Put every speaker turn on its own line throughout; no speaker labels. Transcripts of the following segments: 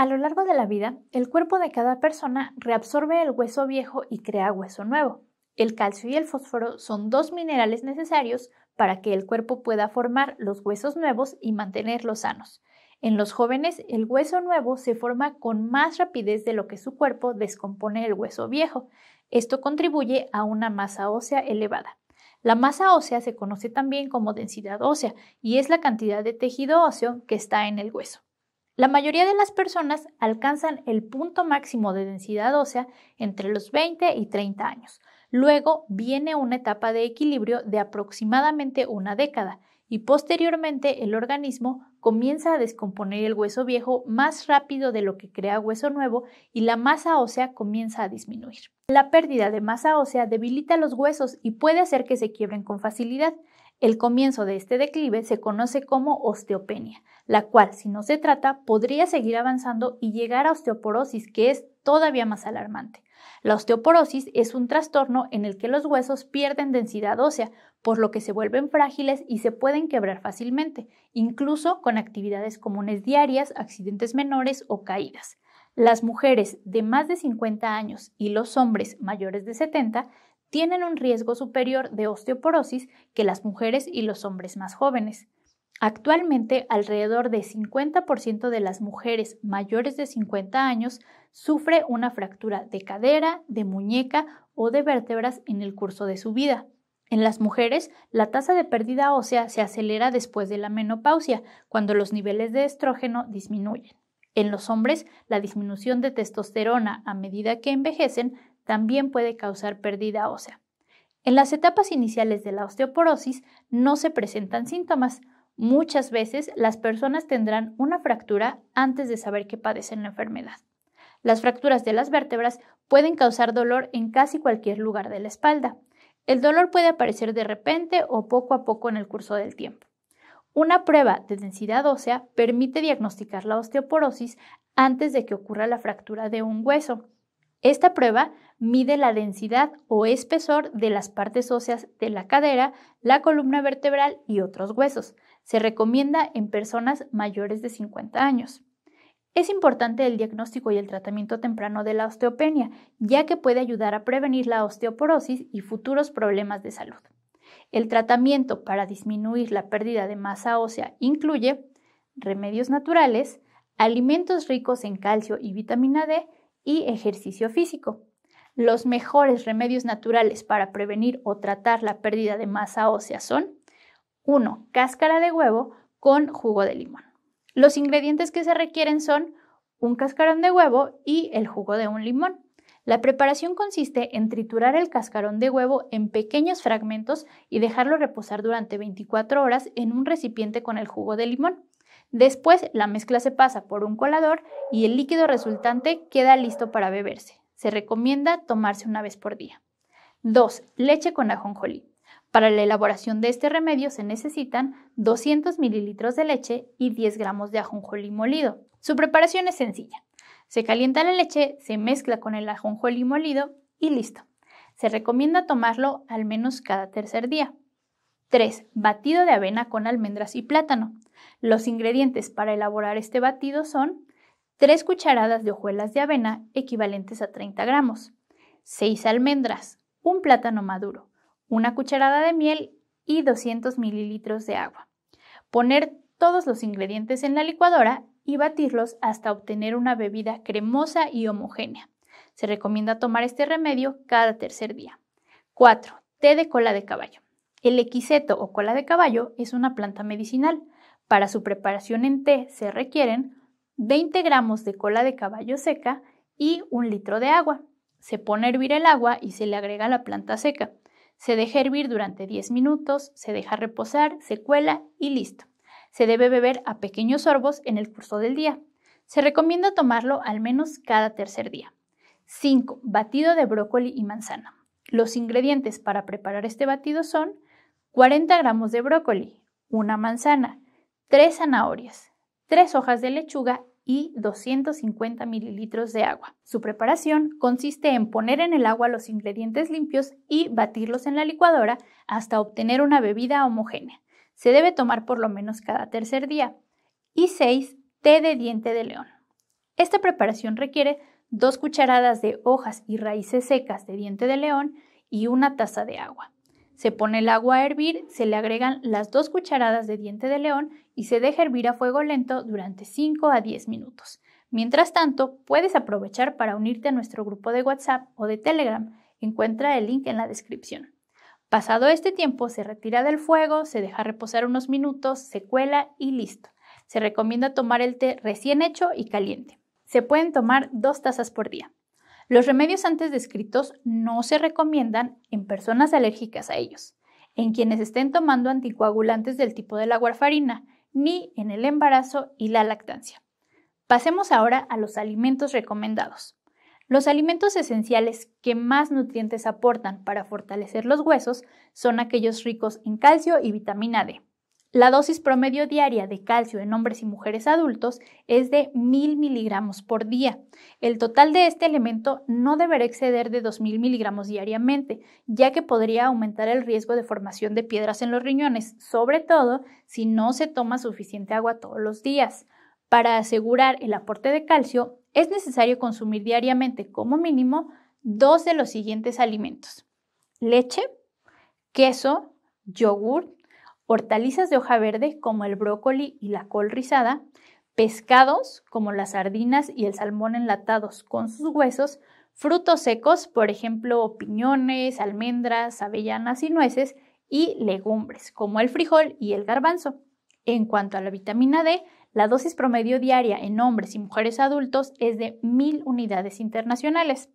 A lo largo de la vida, el cuerpo de cada persona reabsorbe el hueso viejo y crea hueso nuevo. El calcio y el fósforo son dos minerales necesarios para que el cuerpo pueda formar los huesos nuevos y mantenerlos sanos. En los jóvenes, el hueso nuevo se forma con más rapidez de lo que su cuerpo descompone el hueso viejo. Esto contribuye a una masa ósea elevada. La masa ósea se conoce también como densidad ósea y es la cantidad de tejido óseo que está en el hueso. La mayoría de las personas alcanzan el punto máximo de densidad ósea entre los 20 y 30 años. Luego viene una etapa de equilibrio de aproximadamente una década y posteriormente el organismo comienza a descomponer el hueso viejo más rápido de lo que crea hueso nuevo y la masa ósea comienza a disminuir. La pérdida de masa ósea debilita los huesos y puede hacer que se quiebren con facilidad. El comienzo de este declive se conoce como osteopenia, la cual, si no se trata, podría seguir avanzando y llegar a osteoporosis, que es todavía más alarmante. La osteoporosis es un trastorno en el que los huesos pierden densidad ósea, por lo que se vuelven frágiles y se pueden quebrar fácilmente, incluso con actividades comunes diarias, accidentes menores o caídas. Las mujeres de más de 50 años y los hombres mayores de 70 tienen un riesgo superior de osteoporosis que las mujeres y los hombres más jóvenes. Actualmente, alrededor de 50% de las mujeres mayores de 50 años sufre una fractura de cadera, de muñeca o de vértebras en el curso de su vida. En las mujeres, la tasa de pérdida ósea se acelera después de la menopausia, cuando los niveles de estrógeno disminuyen. En los hombres, la disminución de testosterona a medida que envejecen también puede causar pérdida ósea. En las etapas iniciales de la osteoporosis no se presentan síntomas. Muchas veces las personas tendrán una fractura antes de saber que padecen la enfermedad. Las fracturas de las vértebras pueden causar dolor en casi cualquier lugar de la espalda. El dolor puede aparecer de repente o poco a poco en el curso del tiempo. Una prueba de densidad ósea permite diagnosticar la osteoporosis antes de que ocurra la fractura de un hueso. Esta prueba mide la densidad o espesor de las partes óseas de la cadera, la columna vertebral y otros huesos. Se recomienda en personas mayores de 50 años. Es importante el diagnóstico y el tratamiento temprano de la osteopenia, ya que puede ayudar a prevenir la osteoporosis y futuros problemas de salud. El tratamiento para disminuir la pérdida de masa ósea incluye remedios naturales, alimentos ricos en calcio y vitamina D, y ejercicio físico. Los mejores remedios naturales para prevenir o tratar la pérdida de masa ósea son 1. Cáscara de huevo con jugo de limón. Los ingredientes que se requieren son un cascarón de huevo y el jugo de un limón. La preparación consiste en triturar el cascarón de huevo en pequeños fragmentos y dejarlo reposar durante 24 horas en un recipiente con el jugo de limón. Después, la mezcla se pasa por un colador y el líquido resultante queda listo para beberse. Se recomienda tomarse una vez por día. 2. Leche con ajonjolí. Para la elaboración de este remedio se necesitan 200 mililitros de leche y 10 gramos de ajonjolí molido. Su preparación es sencilla. Se calienta la leche, se mezcla con el ajonjolí molido y listo. Se recomienda tomarlo al menos cada tercer día. 3. Batido de avena con almendras y plátano. Los ingredientes para elaborar este batido son 3 cucharadas de hojuelas de avena equivalentes a 30 gramos, 6 almendras, un plátano maduro, una cucharada de miel y 200 mililitros de agua. Poner todos los ingredientes en la licuadora y batirlos hasta obtener una bebida cremosa y homogénea. Se recomienda tomar este remedio cada tercer día. 4. Té de cola de caballo. El equiseto o cola de caballo es una planta medicinal. Para su preparación en té se requieren 20 gramos de cola de caballo seca y un litro de agua. Se pone a hervir el agua y se le agrega la planta seca. Se deja hervir durante 10 minutos, se deja reposar, se cuela y listo. Se debe beber a pequeños sorbos en el curso del día. Se recomienda tomarlo al menos cada tercer día. 5. Batido de brócoli y manzana. Los ingredientes para preparar este batido son 40 gramos de brócoli, una manzana, Tres zanahorias, tres hojas de lechuga y 250 mililitros de agua. Su preparación consiste en poner en el agua los ingredientes limpios y batirlos en la licuadora hasta obtener una bebida homogénea. Se debe tomar por lo menos cada tercer día. Y 6. Té de diente de león. Esta preparación requiere dos cucharadas de hojas y raíces secas de diente de león y una taza de agua. Se pone el agua a hervir, se le agregan las dos cucharadas de diente de león y se deja hervir a fuego lento durante 5 a 10 minutos. Mientras tanto, puedes aprovechar para unirte a nuestro grupo de WhatsApp o de Telegram. Encuentra el link en la descripción. Pasado este tiempo, se retira del fuego, se deja reposar unos minutos, se cuela y listo. Se recomienda tomar el té recién hecho y caliente. Se pueden tomar dos tazas por día. Los remedios antes descritos no se recomiendan en personas alérgicas a ellos, en quienes estén tomando anticoagulantes del tipo de la warfarina, ni en el embarazo y la lactancia. Pasemos ahora a los alimentos recomendados. Los alimentos esenciales que más nutrientes aportan para fortalecer los huesos son aquellos ricos en calcio y vitamina D. La dosis promedio diaria de calcio en hombres y mujeres adultos es de 1000 miligramos por día. El total de este elemento no deberá exceder de 2000 miligramos diariamente, ya que podría aumentar el riesgo de formación de piedras en los riñones, sobre todo si no se toma suficiente agua todos los días. Para asegurar el aporte de calcio, es necesario consumir diariamente como mínimo dos de los siguientes alimentos: leche, queso, yogur hortalizas de hoja verde como el brócoli y la col rizada, pescados como las sardinas y el salmón enlatados con sus huesos, frutos secos, por ejemplo, piñones, almendras, avellanas y nueces, y legumbres como el frijol y el garbanzo. En cuanto a la vitamina D, la dosis promedio diaria en hombres y mujeres adultos es de 1000 unidades internacionales.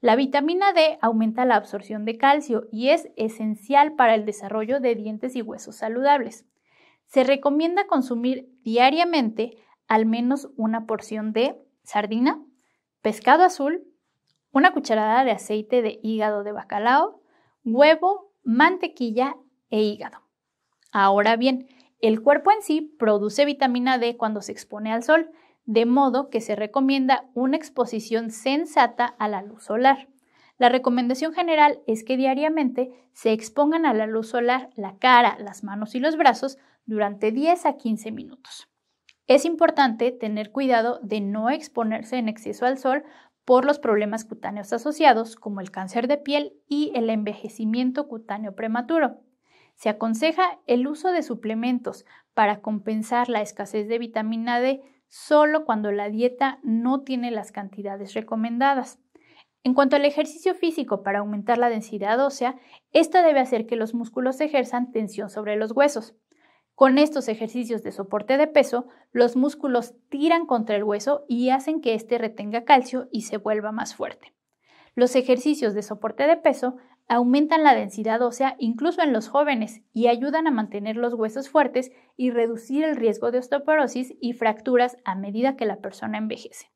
La vitamina D aumenta la absorción de calcio y es esencial para el desarrollo de dientes y huesos saludables. Se recomienda consumir diariamente al menos una porción de sardina, pescado azul, una cucharada de aceite de hígado de bacalao, huevo, mantequilla e hígado. Ahora bien, el cuerpo en sí produce vitamina D cuando se expone al sol, de modo que se recomienda una exposición sensata a la luz solar. La recomendación general es que diariamente se expongan a la luz solar la cara, las manos y los brazos durante 10 a 15 minutos. Es importante tener cuidado de no exponerse en exceso al sol por los problemas cutáneos asociados como el cáncer de piel y el envejecimiento cutáneo prematuro. Se aconseja el uso de suplementos para compensar la escasez de vitamina D solo cuando la dieta no tiene las cantidades recomendadas. En cuanto al ejercicio físico para aumentar la densidad ósea, esta debe hacer que los músculos ejerzan tensión sobre los huesos. Con estos ejercicios de soporte de peso, los músculos tiran contra el hueso y hacen que éste retenga calcio y se vuelva más fuerte. Los ejercicios de soporte de peso aumentan la densidad ósea incluso en los jóvenes y ayudan a mantener los huesos fuertes y reducir el riesgo de osteoporosis y fracturas a medida que la persona envejece.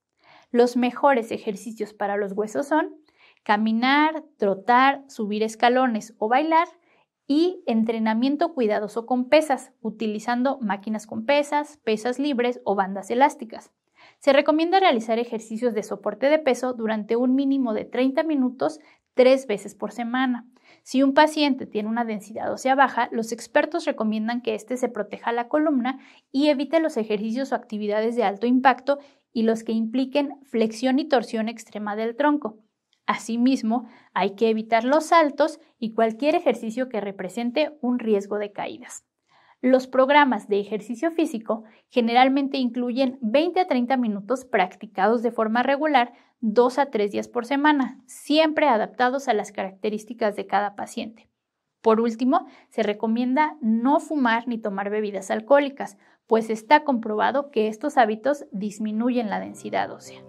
Los mejores ejercicios para los huesos son caminar, trotar, subir escalones o bailar y entrenamiento cuidadoso con pesas, utilizando máquinas con pesas, pesas libres o bandas elásticas. Se recomienda realizar ejercicios de soporte de peso durante un mínimo de 30 minutos tres veces por semana. Si un paciente tiene una densidad ósea baja, los expertos recomiendan que éste se proteja la columna y evite los ejercicios o actividades de alto impacto y los que impliquen flexión y torsión extrema del tronco. Asimismo, hay que evitar los saltos y cualquier ejercicio que represente un riesgo de caídas. Los programas de ejercicio físico generalmente incluyen 20 a 30 minutos practicados de forma regular dos a tres días por semana, siempre adaptados a las características de cada paciente. Por último, se recomienda no fumar ni tomar bebidas alcohólicas, pues está comprobado que estos hábitos disminuyen la densidad ósea.